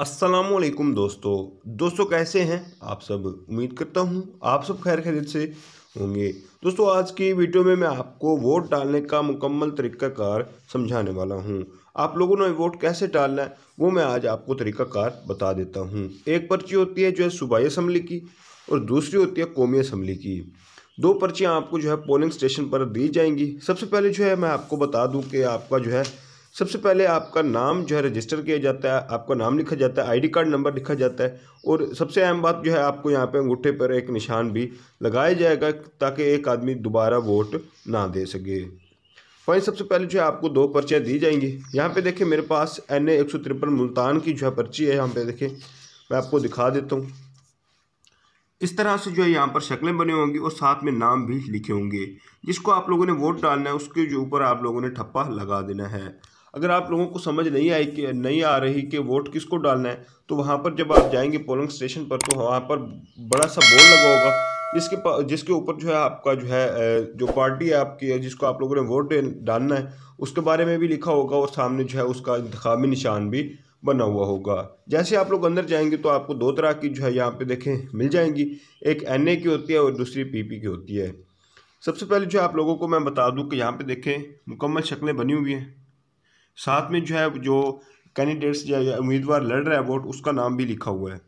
असलकुम दोस्तों दोस्तों कैसे हैं आप सब उम्मीद करता हूं आप सब खैर खैरियत से होंगे दोस्तों आज की वीडियो में मैं आपको वोट डालने का मुकम्मल तरीक़ाकार समझाने वाला हूं आप लोगों ने वोट कैसे डालना है वो मैं आज आपको तरीक़ाकार बता देता हूं एक पर्ची होती है जो है सूबाई असम्बली की और दूसरी होती है कौमी असम्बली की दो पर्चियाँ आपको जो है पोलिंग स्टेशन पर दी जाएंगी सबसे पहले जो है मैं आपको बता दूँ कि आपका जो है सबसे पहले आपका नाम जो है रजिस्टर किया जाता है आपका नाम लिखा जाता है आईडी कार्ड नंबर लिखा जाता है और सबसे अहम बात जो है आपको यहाँ पे अंगूठे पर एक निशान भी लगाया जाएगा ताकि एक आदमी दोबारा वोट ना दे सके वहीं सबसे पहले जो है आपको दो पर्चियाँ दी जाएंगी यहाँ पे देखें मेरे पास एन ए एक सौ तिरपन मुल्तान की जो है पर्ची है यहाँ पर देखें मैं आपको दिखा देता हूँ इस तरह से जो है यहाँ पर शक्लें बनी होंगी और साथ में नाम भी लिखे होंगे जिसको आप लोगों ने वोट डालना है उसके जो ऊपर आप लोगों ने ठप्पा लगा देना है अगर आप लोगों को समझ नहीं आई कि नहीं आ रही कि वोट किसको डालना है तो वहाँ पर जब आप जाएंगे पोलिंग स्टेशन पर तो वहाँ पर बड़ा सा बोर्ड लगा होगा जिसके जिसके ऊपर जो है आपका जो है जो पार्टी है आपकी जिसको आप लोगों ने वोट डालना है उसके बारे में भी लिखा होगा और सामने जो है उसका इंतबी निशान भी बना हुआ होगा जैसे आप लोग अंदर जाएंगे तो आपको दो तरह की जो है यहाँ पे देखें मिल जाएंगी एक एन की होती है और दूसरी पीपी की होती है सबसे पहले जो आप लोगों को मैं बता दूं कि यहाँ पे देखें मुकम्मल शक्लें बनी हुई हैं साथ में जो है जो कैंडिडेट्स या उम्मीदवार लड़ रहा है वोट उसका नाम भी लिखा हुआ है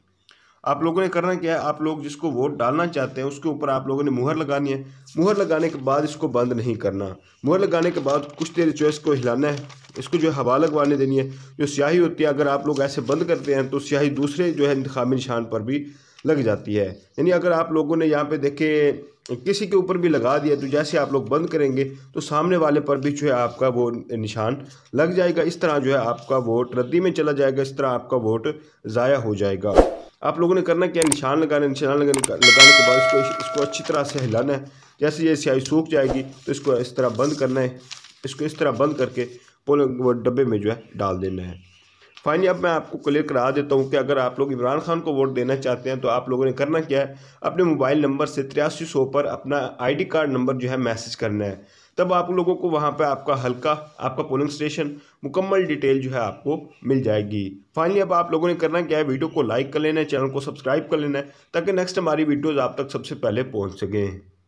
आप लोगों ने करना क्या है आप लोग जिसको वोट डालना चाहते हैं उसके ऊपर आप लोगों ने मुहर लगानी है मुहर लगाने के बाद इसको बंद नहीं करना मुहर लगाने के बाद कुछ देर जो इसको हिलाना है इसको जो है हवा लगवाने देनी है जो स्याही होती है अगर आप लोग ऐसे बंद करते हैं तो स्याही दूसरे जो है इंतामी निशान पर भी लग जाती है यानी अगर आप लोगों ने यहाँ पे देखे किसी के ऊपर भी लगा दिया तो जैसे आप लोग बंद करेंगे तो सामने वाले पर भी जो है आपका वो निशान लग जाएगा इस तरह जो है आपका वोट रद्दी में चला जाएगा इस तरह आपका वोट ज़ाया हो जाएगा आप लोगों ने करना क्या निशान लगाने निशान लगाने लगाने के बाद इसको इसको अच्छी तरह से हिलाना है जैसे ये स्याही सूख जाएगी तो इसको इस तरह बंद करना है इसको इस तरह बंद करके पोलिंग डब्बे में जो है डाल देना है फाइनली अब मैं आपको क्लियर करा देता हूँ कि अगर आप लोग इमरान खान को वोट देना चाहते हैं तो आप लोगों ने करना क्या है अपने मोबाइल नंबर से तिरासी सौ पर अपना आईडी कार्ड नंबर जो है मैसेज करना है तब आप लोगों को वहाँ पर आपका हल्का आपका पोलिंग स्टेशन मुकम्मल डिटेल जो है आपको मिल जाएगी फाइनली अब आप लोगों ने करना क्या है वीडियो को लाइक कर लेना है चैनल को सब्सक्राइब कर लेना है ताकि नेक्स्ट हमारी वीडियोज़ आप तक सबसे पहले पहुँच सकें